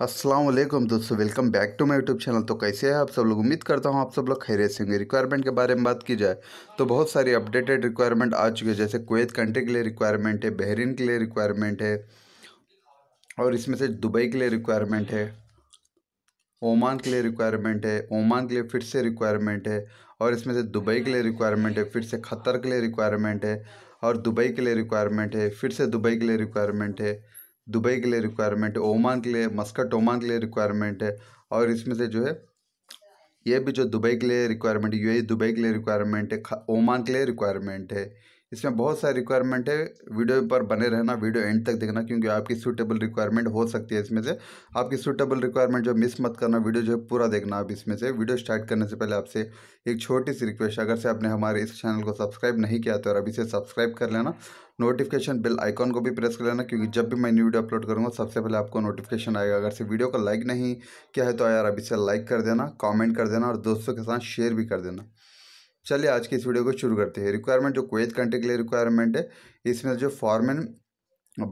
असलम दोस्तों welcome back to my YouTube channel तो कैसे है आप सब लोग उम्मीद करता हूँ आप सब लोग खैरे से होंगे रिक्वायरमेंट के बारे में बात की जाए तो बहुत सारी अपडेटेड रिक्वायरमेंट आ चुकी है जैसे कुवैत कंट्री के लिए रिक्वायरमेंट है बहरीन के लिए रिक्वायरमेंट है और इसमें से दुबई के लिए रिक्वायरमेंट है ओमान के लिए रिक्वायरमेंट है ओमान के लिए फिर से रिक्वायरमेंट है और इसमें से दुबई के लिए रिक्वायरमेंट है फिर से खतर के लिए रिक्वायरमेंट है और दुबई के लिए रिक्वायरमेंट है फिर से दुबई के लिए रिक्वायरमेंट है दुबई के लिए रिक्वायरमेंट है ओमान के लिए मस्कट ओमान के लिए रिक्वायरमेंट है और इसमें से जो है ये भी जो दुबई के लिए रिक्वायरमेंट यू e दुबई के लिए रिक्वायरमेंट है ओमान के लिए रिक्वायरमेंट है इसमें बहुत सारे रिक्वायरमेंट है वीडियो पर बने रहना वीडियो एंड तक देखना क्योंकि आपकी सूटेबल रिक्वायरमेंट हो सकती है इसमें से आपकी सूटेबल रिक्वायरमेंट जो मिस मत करना वीडियो जो है पूरा देखना आप इसमें से वीडियो स्टार्ट करने से पहले आपसे एक छोटी सी रिक्वेस्ट अगर से आपने हमारे इस चैनल को सब्सक्राइब नहीं किया तो अभी से सब्सक्राइब कर लेना नोटिफिकेशन बिल आइकॉन को भी प्रेस कर लेना क्योंकि जब भी मैं न्यू वीडियो अपलोड करूँगा सबसे पहले आपको नोटिफिकेशन आएगा अगर से वीडियो को लाइक नहीं किया है तो यार अभी से लाइक कर देना कॉमेंट कर देना और दोस्तों के साथ शेयर भी कर देना चलिए आज की इस वीडियो को शुरू करते हैं रिक्वायरमेंट जो कुवैत कंट्री के लिए रिक्वायरमेंट है इसमें जो फॉरमेन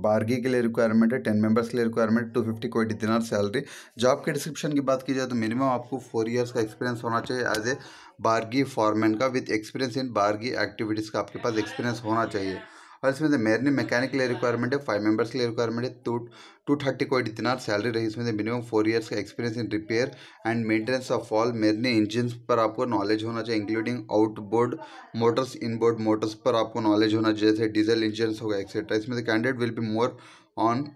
बारगी के लिए रिक्वायरमेंट है टेन मेंबर्स के लिए रिक्वायरमेंट टू फिफ्टी कोई दिनार सैलरी जॉब के डिस्क्रिप्शन की बात की जाए तो मिनिमम आपको फोर इयर्स का एक्सपीरियंस होना चाहिए एज ए बारगी फॉरमैन का with experience in barge activities का आपके पास एक्सपीरियंस होना चाहिए और इसमें से तो मेयर ने मैकेनिक के लिए रिक्वायरमेंट है फाइव मेंबर्स के लिए रिक्वायरमेंट है टू टू थर्टी को इतना सैलरी रही इसमें से मिनिमम फोर ईयर्स का experience in repair and maintenance of all marine engine पर आपको नॉलेज होना चाहिए including outboard motors inboard motors पर आपको नॉलेज होना चाहिए जैसे डीजल इंजन होगा एक्सेट्रा इसमें से candidate will be more on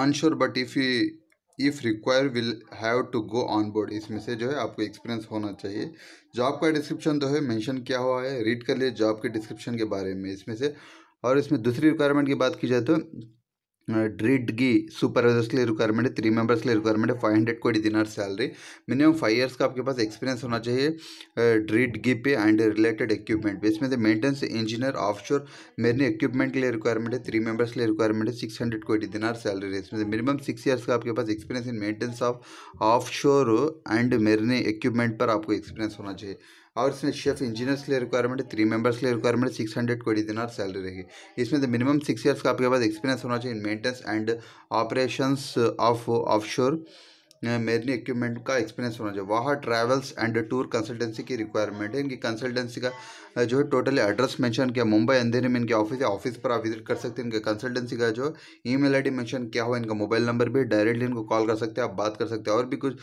on sure but if you if require will have to go on board इसमें से जो है आपको एक्सपीरियंस होना चाहिए जॉब का डिस्क्रिप्शन जो तो है मैंशन किया हुआ है रीड कर लिए जॉब के डिस्क्रिप्शन के बारे में इसमें से और इसमें दूसरी रिक्वायरमेंट की बात की जाए तो ड्रिड की सुपरवाइजर्स के लिए रिक्वायरमेंट है थ्री मेंबर्स के लिए रिक्वायरमेंट है five hundred D dinar salary minimum five years का आपके पास एक्सपीरियंस होना चाहिए ड्रिड गी पे एंड रिलेटेड इक्विपमेंट पे इसमें से maintenance engineer offshore marine equipment के लिए रिक्वायरमेंट है थ्री मेंबर्स के लिए रिक्वायरमेंट है six hundred D dinar salary है इसमें से मिनिमम सिक्स ईयर्स का आपके पास experience in maintenance of offshore and marine equipment पर आपको एक्सपीरियंस होना चाहिए और इसमें शेफ इंजीनियर्स के लिए रिक्वायरमेंट थ्री मेंबर्स के लिए requirement six hundred twenty dinar salary रहेगी इसमें तो मिनिमम सिक्स ईयर्स का आपके पास एक्सपीरियंस होना चाहिए in maintenance and operations of offshore marine equipment का एक्सपीरियंस होना चाहिए वहाँ ट्रैवल्स एंड टूर कंसल्टेंसी की रिक्वायरमेंट है इनकी कंसल्टेंसी का जो है टोटली एड्रेस मेंशन किया मुंबई अंधेरी में इनके ऑफिस है ऑफिस पर आप विजिट कर सकते हैं इनके कंसल्टेंसी का जो ईमेल आईडी मेंशन किया हुआ इनका मोबाइल नंबर भी डायरेक्टली इनको कॉल कर सकते हैं आप बात कर सकते हैं और भी कुछ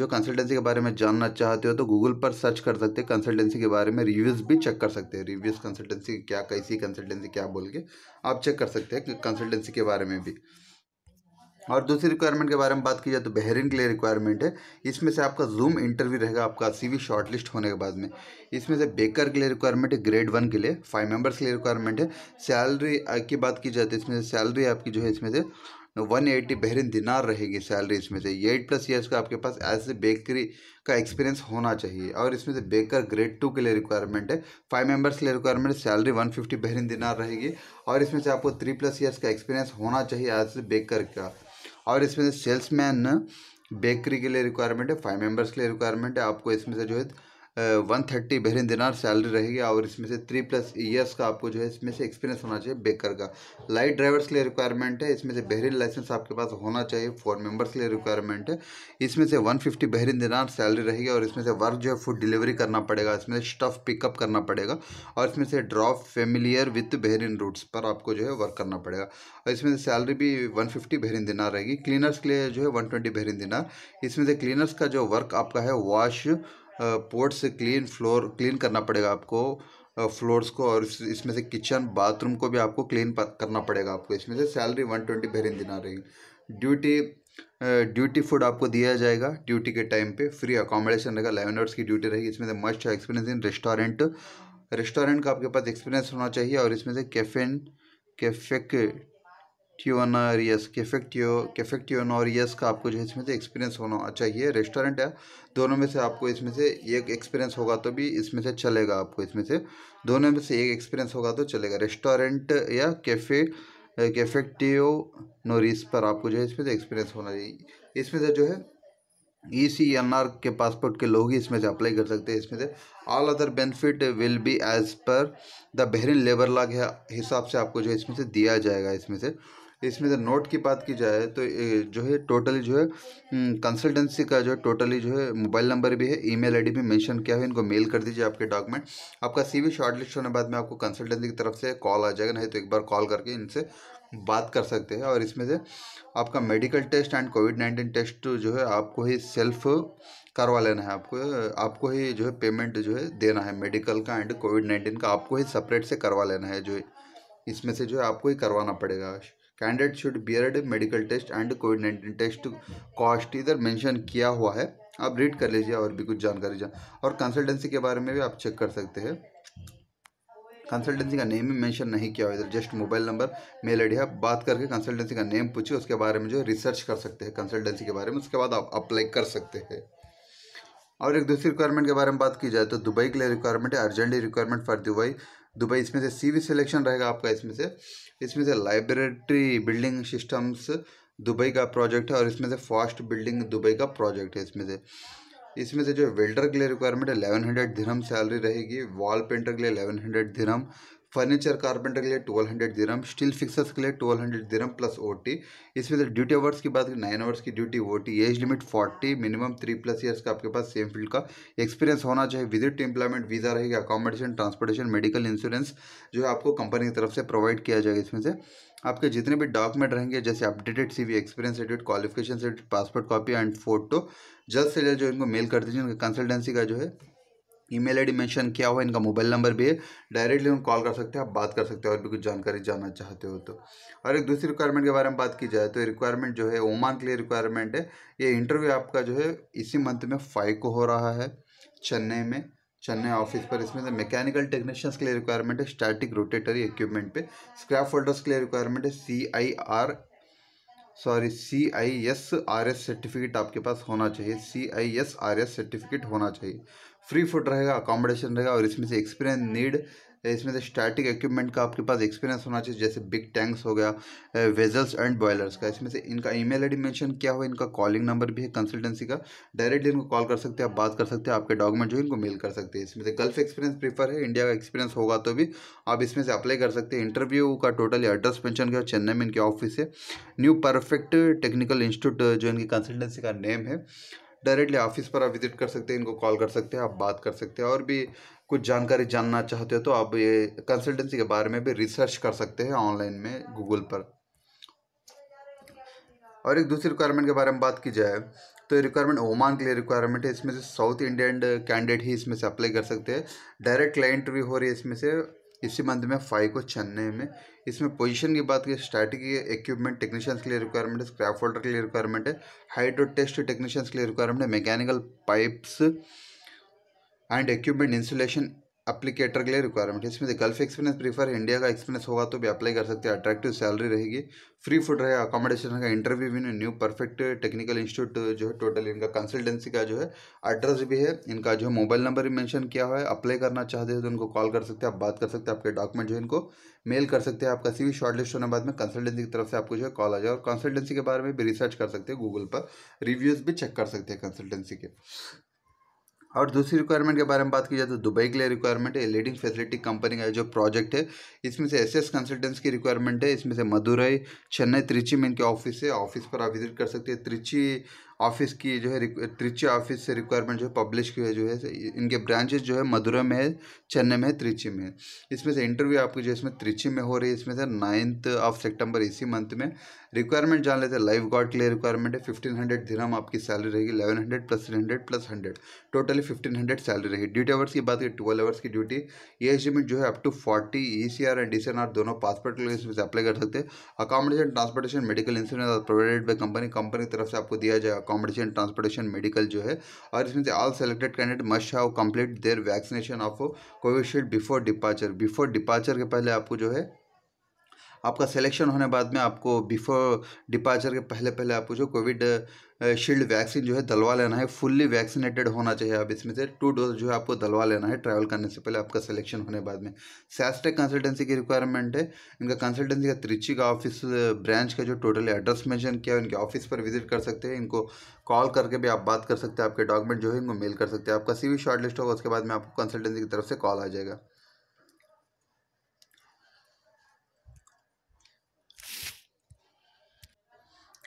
जो कंसल्टेंसी के बारे में जानना चाहते हो तो गूगल पर सर्च कर सकते हैं कंसल्टेंसी के बारे में रिव्यूज़ भी चेक कर सकते हैं रिव्यूज़ कंसल्टेंसी क्या कैसी कंसल्टेंसी क्या बोल के आप चेक कर सकते हैं कंसल्टेंसी के बारे में भी और दूसरी रिक्वायरमेंट के बारे में बात की जाए तो बहरीन के लिए रिक्वायरमेंट है इसमें से आपका जूम इंटरव्यू रहेगा आपका सी लिस्ट होने के बाद में इसमें से बेकर के लिए रिक्वायरमेंट है ग्रेड वन के लिए फाइव मेंबर्स के लिए रिक्वायरमेंट है सैलरी की बात की जाए तो इसमें से सैलरी आपकी जो है इसमें से वन एटी बहरीन दिनार रहेगी सैलरी इसमें से एट प्लस ईयर्स का आपके पास एज ए बेकरी का एक्सपीरियंस होना चाहिए और इसमें से बेकर ग्रेड टू के लिए रिक्वायरमेंट है फाइव मेंबर्स के लिए requirement salary one fifty Bahrain dinar रहेगी और इसमें से आपको थ्री प्लस ईयर्स का एक्सपीरियंस होना चाहिए एज ए बेकर का और इसमें से सेल्समैन बेकरी के लिए रिक्वायरमेंट है फाइव मेंबर्स के लिए रिक्वायरमेंट है आपको इसमें से जो है one thirty Bahrain dinar salary रहेगी और इसमें से थ्री प्लस ईयर्स का आपको जो है इसमें से एक्सपीरियंस होना चाहिए बेकर का लाइट ड्राइवर्स के लिए रिक्वायरमेंट है इसमें से बहरीन लाइसेंस आपके पास होना चाहिए फोर मेंबर्स के लिए रिक्वायरमेंट है इसमें से one fifty Bahrain dinar salary रहेगी और इसमें से वर्क जो है फूड डिलीवरी करना पड़ेगा इसमें से स्टफ पिकअप करना पड़ेगा और इसमें से drop familiar with Bahrain routes पर आपको जो है वर्क करना पड़ेगा और इसमें से सैलरी भी वन फिफ्टी बहरीन दिनार रहेगी क्लीनर्स के लिए जो है वन ट्वेंटी बहरीन दिनार इसमें से क्लीनर्स का जो वर्क आपका है वॉश पोर्ट से क्लीन फ्लोर क्लीन करना पड़ेगा आपको फ्लोर्स को और इसमें से किचन बाथरूम को भी आपको क्लीन करना पड़ेगा आपको इसमें से सैलरी वन ट्वेंटी भेरिन दिन आ रहेगी ड्यूटी ड्यूटी फूड आपको दिया जाएगा ड्यूटी के टाइम पे फ्री अकोमोडेशन रहेगा एलेवन आवर्स की ड्यूटी रहेगी इसमें से must experience in restaurant restaurant का आपके पास एक्सपीरियंस होना चाहिए और इसमें से कैफेन कैफेक टियोनारियस केफेक्टियो केफेक्टियोनोरियस का आपको जो है इसमें से एक्सपीरियंस होना चाहिए अच्छा रेस्टोरेंट है दोनों में से आपको इसमें से एक एक्सपीरियंस होगा तो भी इसमें से चलेगा आपको इसमें से दोनों में से एक एक्सपीरियंस होगा तो चलेगा रेस्टोरेंट या कैफ़े कैफेक्टियो नोरिस पर आपको जो है इसमें से एक्सपीरियंस होना चाहिए इसमें से जो है ई सी एन आर के पासपोर्ट के लोग ही इसमें से अप्लाई कर सकते हैं इसमें से all other benefit will be as per the Bahrain labour law के हिसाब से आपको जो है इसमें से दिया जाएगा इसमें से इसमें अगर नोट की बात की जाए तो जो है टोटली जो है कंसल्टेंसी हम्म, का जो है टोटली जो है मोबाइल नंबर भी है ईमेल आईडी भी मेंशन किया है इनको मेल कर दीजिए आपके डॉक्यूमेंट आपका सीवी शॉर्टलिस्ट होने बाद में आपको कंसल्टेंसी की तरफ से कॉल आ जाएगा नहीं तो एक बार कॉल करके इनसे बात कर सकते हैं और इसमें से आपका medical test and COVID nineteen test जो है आपको ही सेल्फ करवा लेना है आपको आपको ही जो है पेमेंट जो है देना है मेडिकल का एंड कोविड नाइन्टीन का आपको ही सेपरेट से करवा लेना है जो इसमें से जो है आपको ही करवाना पड़ेगा candidate should bear medical test and COVID nineteen test cost इधर मेंशन किया हुआ है आप रीड कर लीजिए और भी कुछ जानकारी जान और कंसल्टेंसी के बारे में भी आप चेक कर सकते हैं कंसल्टेंसी का नेम भी मेंशन नहीं किया हुआ इधर जस्ट मोबाइल नंबर मेल आई आप बात करके कंसल्टेंसी का नेम पूछिए उसके बारे में जो रिसर्च कर सकते हैं कंसल्टेंसी के बारे में उसके बाद आप अप्लाई कर सकते हैं और एक दूसरी रिक्वायरमेंट के बारे में बात की जाए तो दुबई के लिए रिक्वायरमेंट है urgently requirement for Dubai Dubai इसमें से सी वी सिलेक्शन रहेगा आपका इसमें से इसमें से लाइब्रेटरी बिल्डिंग सिस्टम्स दुबई का प्रोजेक्ट है और इसमें से फास्ट बिल्डिंग दुबई का प्रोजेक्ट है इसमें से इसमें से जो वेल्डर के लिए रिक्वायरमेंट है एलेवन हंड्रेड धिरम सैलरी रहेगी वॉल पेंटर के लिए eleven hundred dirham furniture carpenter के लिए twelve hundred dirham steel fixers के लिए twelve hundred dirham plus O T इसमें से ड्यूटी आवर्स की बात करें नाइन आवर्स की duty O T age limit forty minimum three plus years का आपके पास सेम फील्ड का एक्सपीरियंस होना चाहिए विजिट टू एम्प्लॉयमेंट वीज़ा रहेगा अकोमोडेशन ट्रांसपोर्टेशन मेडिकल इंश्योरेंस जो है आपको कंपनी की तरफ से प्रोवाइड किया जाएगा इसमें से आपके जितने भी डॉक्यूमेंट रहेंगे जैसे updated CV experience edit qualification edit passport copy and photo जल्द से जल्द जो इनको मेल कर दीजिए उनका कंसल्टेंसी का जो है ईमेल आईडी मेंशन किया हुआ इनका मोबाइल नंबर भी है डायरेक्टली हम कॉल कर सकते हैं आप बात कर सकते हैं और भी कुछ जानकारी जानना चाहते हो तो और एक दूसरी रिक्वायरमेंट के बारे में बात की जाए तो रिक्वायरमेंट जो है ओमान के लिए रिक्वायरमेंट है ये इंटरव्यू आपका जो है इसी मंथ में फाइव को हो रहा है चेन्नई में चेन्नई ऑफिस पर इसमें से मैकेनिकल टेक्नीशियंस के लिए रिक्वायरमेंट है स्टैटिक रोटेटरी इक्विपमेंट पे स्क्रैप फोल्डर्स के लिए रिक्वायरमेंट है C I R sorry C I S R S certificate आपके पास होना चाहिए C I S R S certificate होना चाहिए फ्री फूड रहेगा अकोमोडेशन रहेगा और इसमें से एक्सपीरियंस हम्म। नीड इसमें से स्टैटिक इक्विपमेंट का आपके पास एक्सपीरियंस होना चाहिए जैसे बिग टैंक्स हो गया वेजल्स एंड बॉयलर्स का इसमें से इनका ईमेल आईडी मेंशन किया हुआ इनका कॉलिंग नंबर भी है कंसल्टेंसी का डायरेक्टली इनको कॉल कर सकते हैं आप बात कर सकते हैं आपके डॉक्यूमेंट जो इनको मेल कर सकते हैं इसमें से गल्फ एक्सपीरियंस प्रीफर है इंडिया का एक्सपीरियंस होगा तो भी आप इसमें से अप्लाई कर सकते हैं इंटरव्यू का टोटल एड्रेस मैंशन किया चेन्नई में इनके ऑफिस है न्यू परफेक्ट टेक्निकल इंस्टीट्यूट जो इनकी कंसल्टेंसी का नेम है डायरेक्टली ऑफिस पर आप विजिट कर सकते हैं इनको कॉल कर सकते हैं आप बात कर सकते हैं और भी कुछ जानकारी जानना चाहते हो तो आप ये कंसल्टेंसी के बारे में भी रिसर्च कर सकते हैं ऑनलाइन में गूगल पर और एक दूसरी रिक्वायरमेंट के बारे में बात की जाए तो रिक्वायरमेंट ओमान के लिए रिक्वायरमेंट है इसमें से साउथ इंडियन कैंडिडेट ही इसमें से अप्लाई कर सकते हैं डायरेक्ट क्लाइंट भी हो रही है इसमें से इसी मंथ में फाइव को छन्ने में इसमें पोजीशन की बात की स्टैटिक इक्विपमेंट टेक्नीशियंस के लिए रिक्वायरमेंट है स्क्रैप होल्डर के लिए रिक्वायरमेंट है हाइड्रो टेस्ट टेक्नीशियंस के लिए रिक्वायरमेंट है mechanical pipes and equipment installation applicator के लिए रिक्वायरमेंट है इसमें गल्फ एक्सपीरियंस प्रीफर इंडिया का एक्सपीरियंस होगा तो भी अप्लाई कर सकते हैं अट्रैक्टिव सैलरी रहेगी फ्री फूड रहेगा अकोमोडेशन रहेगा इंटरव्यू भी न्यू परफेक्ट टेक्निकल इंस्टीट्यूट जो है टोटल इनका कंसल्टेंसी का जो है एड्रेस भी है इनका जो है मोबाइल नंबर भी मैंशन किया हुआ है अप्लाई करना चाहते हैं तो इनको कॉल कर सकते हैं आप बात कर सकते हैं आपके डॉक्यूमेंट जो है इनको मेल कर सकते हैं आपका सीवी शॉर्टलिस्ट होने बाद में कंसल्टेंसी की तरफ से आपको जो है कॉल आ जाए और कंसल्टेंसी के बारे में भी रिसर्च कर सकते हैं गूगल पर रिव्यूज़ भी चेक कर सकते हैं कंसल्टेंसी के और दूसरी रिक्वायरमेंट के बारे में बात की जाए तो दुबई के लिए रिक्वायरमेंट है लीडिंग फैसिलिटी कंपनी का जो प्रोजेक्ट है इसमें से एस एस कंसल्टेंस की रिक्वायरमेंट है इसमें से मदुरई चेन्नई त्रिची में इनके ऑफिस है ऑफिस पर आप विजिट कर सकते हैं त्रिची ऑफिस की जो है त्रिची ऑफिस से रिक्वायरमेंट जो है पब्लिश की है जो है इनके ब्रांचेज जो है मदुरा में है चेन्नई में है त्रिची में है इसमें से इंटरव्यू आपकी जो इसमें त्रिची में हो रही है इसमें से नाइन्थ ऑफ सितंबर इसी मंथ में रिक्वायरमेंट जान लेते हैं लाइफ गार्ड के लिए रिक्वायरमेंट है फिफ्टीन हंड्रेड धीरम आपकी सैलरी रहेगी eleven hundred plus three hundred plus hundred totally fifteen hundred salary रहेगी ड्यूटी आवर्स की बात करें ट्वेल्व आवर्स की ड्यूटी ये एस्टिमेट जो है up to forty E C R and D C R दोनों पासपोर्ट के लिए इसमें से अप्लाई कर सकते हैं accommodation transportation medical insurance provided by company company की तरफ से आपको दिया जाएगा अकोमोडेशन ट्रांसपोर्टेशन मेडिकल जो है और इसमें से all selected candidate must have complete their vaccination of Covishield before departure before departure के पहले आपको जो है आपका सिलेक्शन होने बाद में आपको बिफोर डिपार्चर के पहले पहले आपको जो कोविड शील्ड वैक्सीन जो है दलवा लेना है फुल्ली वैक्सीनेटेड होना चाहिए आप इसमें से टू डोज जो है आपको दलवा लेना है ट्रैवल करने से पहले आपका सिलेक्शन होने बाद में सैस्टेक कंसल्टेंसी की रिक्वायरमेंट है इनका कंसल्टेंसी का त्रिची का ऑफिस ब्रांच का जो टोटल एड्रेस मेंशन किया है इनके ऑफिस पर विजिट कर सकते हैं इनको कॉल करके भी आप बात कर सकते हैं आपके डॉक्यूमेंट जो है इनको मेल कर सकते हैं आपका सी वी शॉर्ट लिस्ट होगा उसके बाद में आपको कंसल्टेंसी की तरफ से कॉल आ जाएगा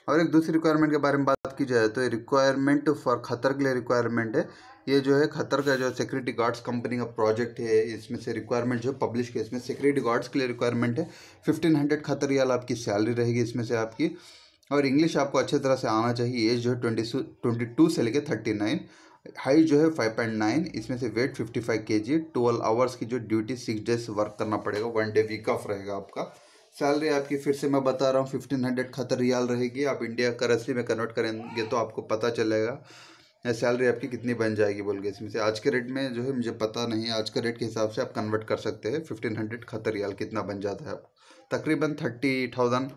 और एक दूसरी रिक्वायरमेंट के बारे में बात की जाए तो रिक्वायरमेंट फॉर खतर के लिए रिक्वायरमेंट है ये जो है खतर का जो सिक्योरिटी गार्ड्स कंपनी का प्रोजेक्ट है इसमें से रिक्वायरमेंट जो पब्लिश किया इसमें सिक्योरिटी गार्ड्स के लिए रिक्वायरमेंट है फिफ्टीन हंड्रेड खतर याल आपकी सैलरी रहेगी इसमें से आपकी और इंग्लिश आपको अच्छे तरह से आना चाहिए एज जो है ट्वेंटी ट्वेंटी टू से लेकर थर्टी नाइन हाइट जो है फाइव पॉइंट नाइन इसमें से वेट फिफ्टी फाइव के जी ट्वेल्व आवर्स की जो ड्यूटी सिक्स डेज वर्क करना पड़ेगा वन डे वीक ऑफ रहेगा आपका सैलरी आपकी फिर से मैं बता रहा हूँ फिफ्टीन हंड्रेड खतर रियाल रहेगी आप इंडिया करेंसी में कन्वर्ट करेंगे तो आपको पता चलेगा सैलरी आपकी कितनी बन जाएगी बोल के इसमें से आज के रेट में जो है मुझे पता नहीं आज के रेट के हिसाब से आप कन्वर्ट कर सकते हैं फिफ्टीन हंड्रेड खतर रियाल कितना बन जाता है आप तकरीबन थर्टी थाउजेंड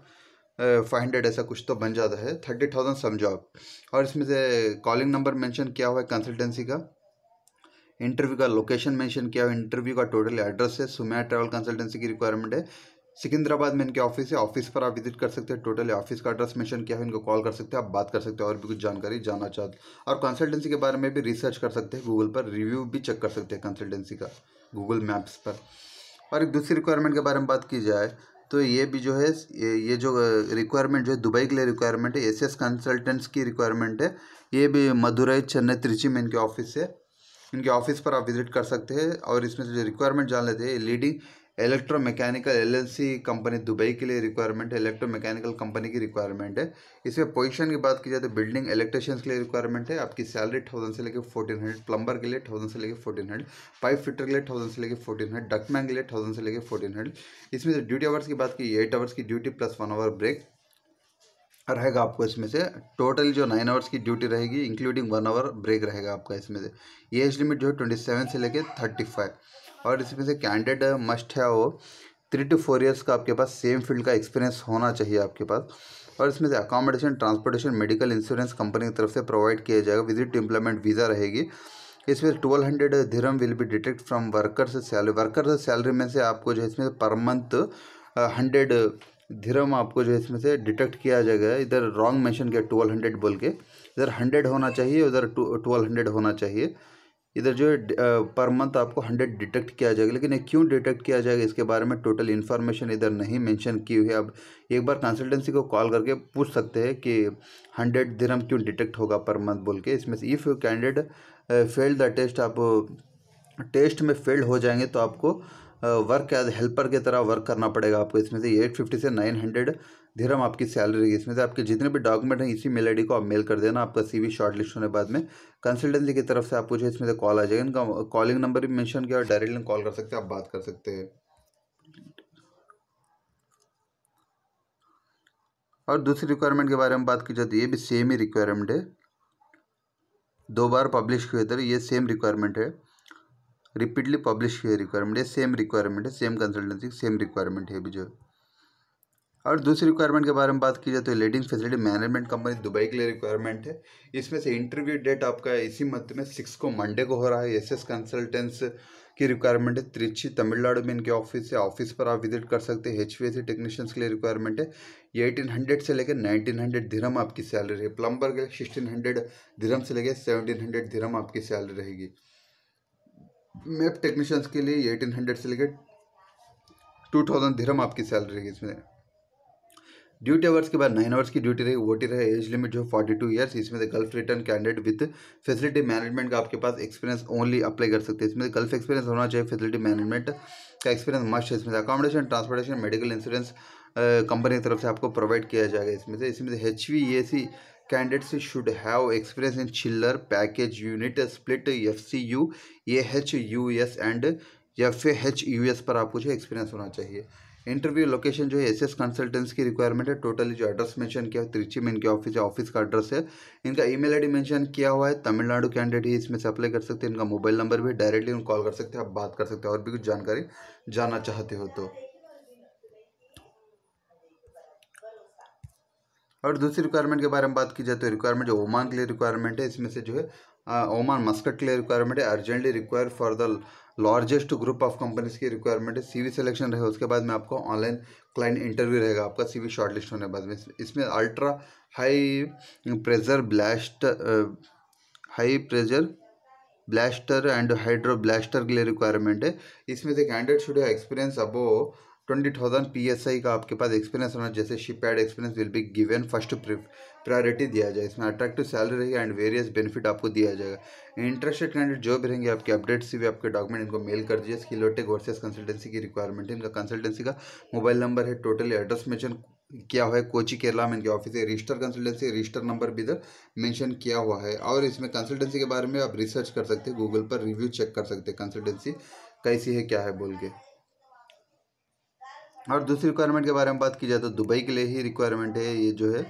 फाइव हंड्रेड ऐसा कुछ तो बन जाता है थर्टी थाउजेंड समझो आप और इसमें से कॉलिंग नंबर मेंशन किया हुआ है कंसल्टेंसी का इंटरव्यू का लोकेशन मेंशन किया हुआ इंटरव्यू का टोटल एड्रेस है सुमया ट्रैवल कंसल्टेंसी की रिक्वायरमेंट है सिकंदराबाद में इनके ऑफिस है ऑफिस पर आप विजिट कर सकते हैं टोटल ऑफिस का एड्रेस मेंशन किया है इनको कॉल कर सकते हैं आप बात कर सकते हैं और भी कुछ जानकारी जानना चाहते और कंसल्टेंसी के बारे में भी रिसर्च कर सकते हैं गूगल पर रिव्यू भी चेक कर सकते हैं कंसल्टेंसी का गूगल मैप्स पर और एक दूसरी रिक्वायरमेंट के बारे में बात की जाए तो ये भी जो है ये जो रिक्वायरमेंट जो है दुबई के लिए रिक्वायरमेंट है एस एस कंसल्टेंट्स की रिक्वायरमेंट है ये भी मदुरई चेन्नई त्रिची में इनके ऑफिस है इनके ऑफिस पर आप विजिट कर सकते हैं और इसमें से जो रिक्वायरमेंट जान लेते हैं leading electro mechanical LLC company Dubai के लिए रिक्वायरमेंट है इलेक्ट्रो मैकेनिकल कंपनी की रिक्वायरमेंट है इसमें पोजीशन की बात की जाए तो बिल्डिंग इलेक्ट्रिशियंस के लिए रिक्वायरमेंट है आपकी सैलरी थाउजेंड से लेकर फोर्टीन हंड्रेड प्लम्बर के लिए थाउजेंड से लेकर फोर्टीन हंड्रेड पाइप फिटर के लिए थाउजेंड से लेकर फोर्टीन हंड्रेड डकमैन के लिए थाउजेंड से लेकर फोर्टीन हंड्रेड इसमें से ड्यूटी आवर्स की बात की एट आवर्स की duty plus one hour break रहेगा आपको इसमें से टोटल जो नाइन आवर्स की ड्यूटी रहेगी इंक्लूडिंग वन आवर ब्रेक रहेगा आपका इसमें से एज लिमिट जो है ट्वेंटी सेवन से लेकर थर्टी फाइव और इसमें से कैंडिडेट मस्ट uh, है वो थ्री टू फोर ईयर्स का आपके पास सेम फील्ड का एक्सपीरियंस होना चाहिए आपके पास और इसमें से accommodation transportation medical insurance company की तरफ से प्रोवाइड किया जाएगा विजिट इम्प्लॉयमेंट वीज़ा रहेगी इसमें twelve hundred dirham will be detect from workers salary workers salary में से आपको जो है इसमें पर मंथ हंड्रेड धीरम आपको जो है इसमें से डिटेक्ट किया जाएगा इधर रॉन्ग मैंशन किया ट्वेल्व हंड्रेड बोल के इधर हंड्रेड होना चाहिए उधर ट्वेल्व हंड्रेड होना चाहिए इधर जो है पर मंथ आपको हंड्रेड डिटेक्ट किया जाएगा लेकिन क्यों डिटेक्ट किया जाएगा इसके बारे में टोटल इन्फॉर्मेशन इधर नहीं मेंशन की हुई है आप एक बार कंसल्टेंसी को कॉल करके पूछ सकते हैं कि हंड्रेड धर्म क्यों डिटेक्ट होगा पर मंथ बोल के इसमें से if candidate fail the test आप टेस्ट में फेल हो जाएंगे तो आपको वर्क एज हेल्पर की तरह वर्क करना पड़ेगा आपको इसमें से एट फिफ्टी से नाइन हंड्रेड धीरम आपकी सैलरी रहेगी इसमें से आपके जितने भी डॉक्यूमेंट हैं इसी मेल आई को आप मेल कर देना आपका सीवी शॉर्टलिस्ट होने बाद में कंसल्टेंसी की तरफ से आप मुझे इसमें से कॉल आ जाएगा इनका कॉलिंग नंबर भी मेंशन किया और डायरेक्टली कॉल कर सकते हैं आप बात कर सकते हैं और दूसरी रिक्वायरमेंट के बारे में बात की जाती तो है ये भी सेम ही रिक्वायरमेंट है दो बार पब्लिश किए थे ये सेम रिक्वायरमेंट है रिपीटली पब्लिश किए रिक्वायरमेंट है सेम रिक्वायरमेंट है सेम कंसल्टेंसी सेम रिक्वायरमेंट है भी जो और दूसरी रिक्वायरमेंट के बारे में बात की जाए तो leading facility management company Dubai के लिए रिक्वायरमेंट है इसमें से इंटरव्यू डेट आपका इसी मंथ में सिक्स को मंडे को हो रहा है एस एस कंसल्टेंट्स की रिक्वायरमेंट है त्रिची तमिलनाडु में इनके ऑफिस है ऑफिस पर आप विजिट कर सकते हैं एच वी टेक्नीशियंस के लिए रिक्वायरमेंट है एटीन हंड्रेड से लेकर नाइनटीन हंड्रेड धीरम आपकी सैलरी है प्लम्बर के सिक्सटीन हंड्रेड धीरम से लेकर सेवनटीन हंड्रेड धीरम आपकी सैलरी रहेगी मैप टेक्नीशियंस के लिए एटीन हंड्रेड से लेकर टू थाउजेंड धीरम आपकी सैलरी है इसमें ड्यूटी आवर्स के बाद नाइन आवर्स की ड्यूटी रही वोटी रहे एज लिमिट जो फोर्टी टू ईयर्स इसमें Gulf return candidate with facility management का आपके पास एक्सपीरियंस ओनली अप्लाई कर सकते हैं इसमें गल्फ एक्सपीरियंस होना चाहिए फैसिलिटी मैनेजमेंट का एक्सपीरियंस मस्ट है इसमें accommodation transportation medical insurance company की तरफ से आपको प्रोवाइड किया जाएगा इसमें से इसमें से H V A C candidates should have experience in chiller package unit split F C U A H U S and F H U S पर आपको जो एक्सपीरियंस होना चाहिए इंटरव्यू लोकेशन जो है एस एस कंसल्टेंस की रिक्वायरमेंट है totally जो एड्रेस मेंशन किया है त्रिची में इनके ऑफिस है ऑफिस का एड्रेस है इनका ईमेल आईडी मेंशन किया हुआ है तमिलनाडु कैंडिडेट ही इसमें से अप्लाई कर सकते हैं इनका मोबाइल नंबर भी डायरेक्टली उन कॉल कर सकते हैं आप बात कर सकते हैं और भी कुछ जानकारी जानना चाहते हो तो और दूसरी रिक्वायरमेंट के बारे में बात की जाए तो रिक्वायरमेंट जो ओमान के लिए रिक्वायरमेंट है इसमें से जो है ओमान मस्कट के लिए रिक्वायरमेंट है urgently require for the largest group of companies की रिक्वायरमेंट है सीवी सिलेक्शन रहेगा उसके बाद में आपको ऑनलाइन क्लाइंट इंटरव्यू रहेगा आपका सीवी शॉर्टलिस्ट होने के बाद में इसमें ultra high pressure blast high pressure blaster and hydro blaster के लिए रिक्वायरमेंट है इसमें से candidate should experience above twenty thousand P S I का आपके पास एक्सपीरियंस होना जैसे shipyard experience will be given first priority दिया जाए इसमें अट्रैक्टिव सैलरी रहेगी एंड वेरियस बेनिफिट आपको दिया जाएगा इंटरेस्टेड कैंडिडेट जो भी रहेंगे आपके अपडेट्स भी आपके डॉक्यूमेंट इनको मेल कर दीजिए इसकी लोटे वर्सेस कंसल्टेंसी की रिक्वायरमेंट है इनका कंसल्टेंसी का मोबाइल नंबर है टोटली एड्रेस मेंशन किया हुआ है कोची केरला में इनके ऑफिस है रजिस्टर कंसल्टेंसी रजिस्टर नंबर भी इधर मेंशन किया हुआ है और इसमें कंसल्टेंसी के बारे में आप रिसर्च कर सकते हैं गूगल पर रिव्यू चेक कर सकते हैं कंसल्टेंसी कैसी है क्या है बोल के और दूसरी रिक्वायरमेंट के बारे में बात की जाए तो दुबई के लिए ही रिक्वायरमेंट है ये जो है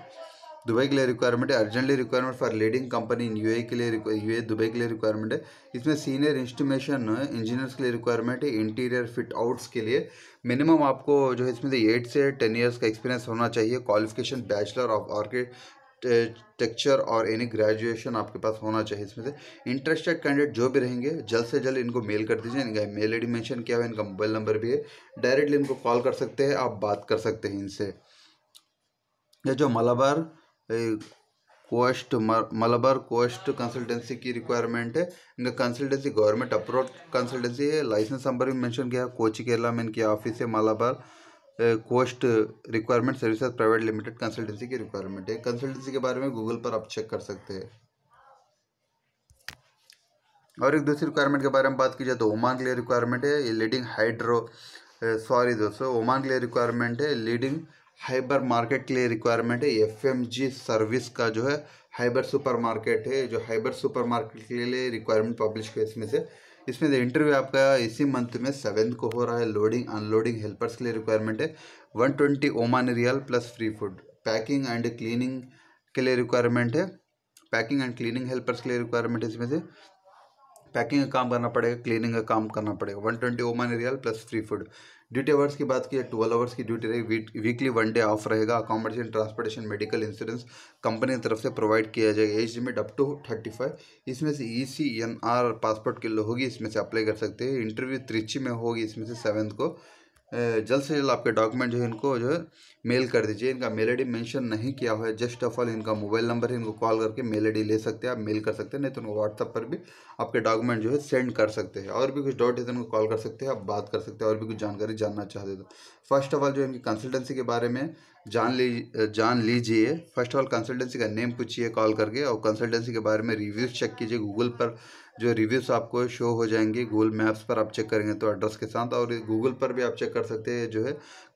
दुबई के लिए रिक्वायरमेंट है urgently requirement for leading company in UAE के लिए यूए e दुबई के लिए रिक्वायरमेंट है इसमें सीनियर इंस्टीमेशन इंजीनियर्स के लिए रिक्वायरमेंट है इंटीरियर फिट आउट्स के लिए मिनिमम आपको जो है इसमें से एट से टेन ईयर्स का एक्सपीरियंस होना चाहिए qualification bachelor of architecture और एनी ग्रेजुएशन आपके पास होना चाहिए इसमें से इंटरेस्टेड कैंडिडेट जो भी रहेंगे जल्द से जल्द इनको मेल कर दीजिए इनका मेल आई मेंशन किया हुआ है इनका मोबाइल नंबर भी है डायरेक्टली इनको कॉल कर सकते हैं आप बात कर सकते हैं इनसे ये जो Malabar coast Malabar coast consultancy की रिक्वायरमेंट है इनका कंसल्टेंसी गवर्नमेंट अप्रोड कंसल्टेंसी है लाइसेंस नंबर भी मैंशन किया कोची केरला में इनकी ऑफिस है Malabar coast requirement service private limited consultancy की रिक्वायरमेंट है कंसल्टेंसी के बारे में गूगल पर आप चेक कर सकते हैं और एक दूसरी रिक्वायरमेंट के बारे में बात की जाए तो ओमान के लिए रिक्वायरमेंट है लीडिंग हाइड्रो सॉरी दोस्तों ओमान के लिए रिक्वायरमेंट है लीडिंग हाइबर मार्केट के लिए रिक्वायरमेंट है एफ सर्विस का जो है हाइबर सुपर है जो हाइबर सुपर के लिए रिक्वायरमेंट पब्लिश हुए इसमें से इसमें इंटरव्यू आपका इसी मंथ में सेवेंथ को हो रहा है लोडिंग अनलोडिंग हेल्पर्स के लिए रिक्वायरमेंट है one twenty Oman rial plus free food packing and cleaning के लिए रिक्वायरमेंट है पैकिंग एंड क्लीनिंग हेल्पर्स के लिए रिक्वायरमेंट है इसमें से पैकिंग का काम करना पड़ेगा क्लीनिंग का काम करना पड़ेगा one twenty Oman riyal plus free food duty hours की बात की ट्वेल्व आवर्स की ड्यूटी रहेगी वीकली वन डे ऑफ रहेगा accommodation transportation medical insurance company की तरफ से प्रोवाइड किया जाएगा age limit up to thirty five इसमें से E C N R passport के लिए होगी इसमें से अप्लाई कर सकते हैं इंटरव्यू त्रिची में होगी इसमें से सेवन्थ को जल्द से जल्द आपके डॉक्यूमेंट जो है इनको जो है मेल कर दीजिए इनका मेल आई मेंशन नहीं किया हुआ है जस्ट ऑफ ऑल इनका मोबाइल नंबर है इनको कॉल करके मेल आई ले सकते हैं आप मेल कर सकते हैं नहीं तो उनको व्हाट्सअप पर भी आपके डॉक्यूमेंट जो है सेंड कर सकते हैं और भी कुछ डाउट है तो उनको कॉल कर सकते हैं आप बात कर सकते हैं और भी कुछ जानकारी जानना चाहते तो फर्स्ट ऑफ ऑल जो इनकी कंसल्टेंसी के बारे में जान ली जान लीजिए फर्स्ट ऑफ ऑल कंसल्टेंसी का नेम पूछिए कॉल करके और कंसल्टेंसी के बारे में रिव्यूज़ चेक कीजिए गूगल पर जो रिव्यूज़ आपको शो हो जाएंगे गूगल मैप्स पर आप चेक करेंगे तो एड्रेस के साथ और गूगल पर भी आप चेक कर सकते हैं जो है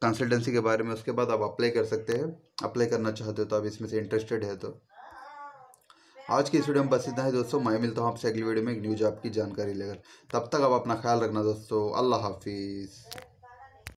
कंसल्टेंसी के बारे में उसके बाद आप आप अप्लाई कर सकते हैं अप्लाई करना चाहते हो तो आप इसमें से इंटरेस्टेड है तो आज की इस वीडियो में बस इतना है दोस्तों मैं मिलता हूँ आपसे अगली वीडियो में एक न्यूज आपकी की जानकारी लेकर तब तक आप अपना ख्याल रखना दोस्तों अल्लाह हाफिज़